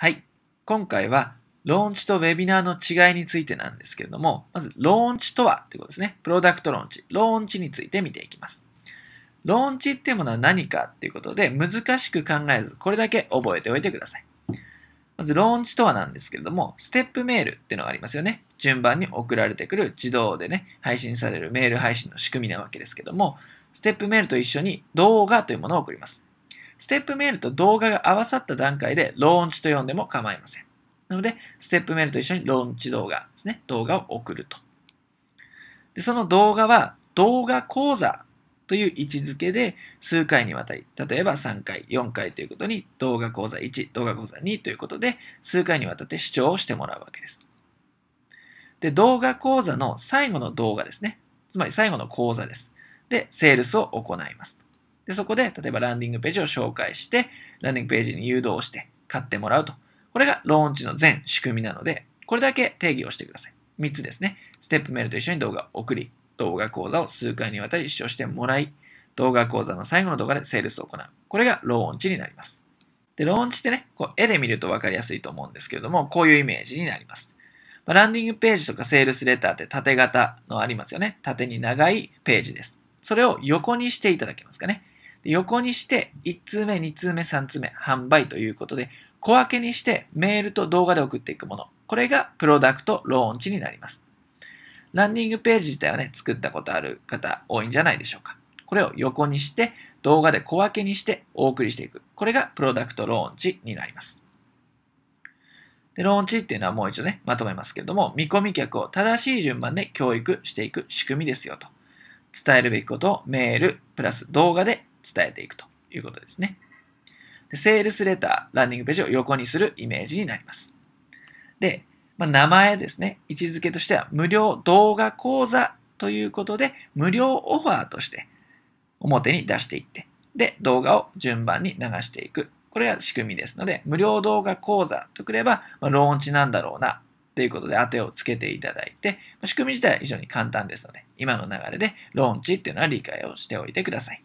はい。今回は、ローンチとウェビナーの違いについてなんですけれども、まず、ローンチとはということですね。プロダクトローンチ。ローンチについて見ていきます。ローンチっていうものは何かっていうことで、難しく考えず、これだけ覚えておいてください。まず、ローンチとはなんですけれども、ステップメールっていうのがありますよね。順番に送られてくる自動でね、配信されるメール配信の仕組みなわけですけども、ステップメールと一緒に動画というものを送ります。ステップメールと動画が合わさった段階で、ローンチと呼んでも構いません。なので、ステップメールと一緒にローンチ動画ですね、動画を送ると。でその動画は、動画講座という位置づけで、数回にわたり、例えば3回、4回ということに、動画講座1、動画講座2ということで、数回にわたって視聴をしてもらうわけです。で、動画講座の最後の動画ですね。つまり最後の講座です。で、セールスを行います。で、そこで、例えばランディングページを紹介して、ランディングページに誘導して買ってもらうと。これがローンチの全仕組みなので、これだけ定義をしてください。3つですね。ステップメールと一緒に動画を送り、動画講座を数回にわたり視聴してもらい、動画講座の最後の動画でセールスを行う。これがローンチになります。で、ローンチってね、こう絵で見ると分かりやすいと思うんですけれども、こういうイメージになります。まランディングページとかセールスレターって縦型のありますよね。縦に長いページです。それを横にしていただけますかね。横にして1通目、2通目、3通目、販売ということで、小分けにしてメールと動画で送っていくもの。これがプロダクトローンチになります。ランディングページ自体はね、作ったことある方多いんじゃないでしょうか。これを横にして動画で小分けにしてお送りしていく。これがプロダクトローンチになります。で、ローンチっていうのはもう一度ね、まとめますけれども、見込み客を正しい順番で教育していく仕組みですよと。伝えるべきことをメールプラス動画で伝えていくということですね。でセールスレター、ランニングページを横にするイメージになります。で、まあ、名前ですね。位置づけとしては無料動画講座ということで、無料オファーとして表に出していって、で、動画を順番に流していく。これが仕組みですので、無料動画講座とくれば、まあ、ローンチなんだろうなということで当てをつけていただいて、仕組み自体は非常に簡単ですので、今の流れでローンチっていうのは理解をしておいてください。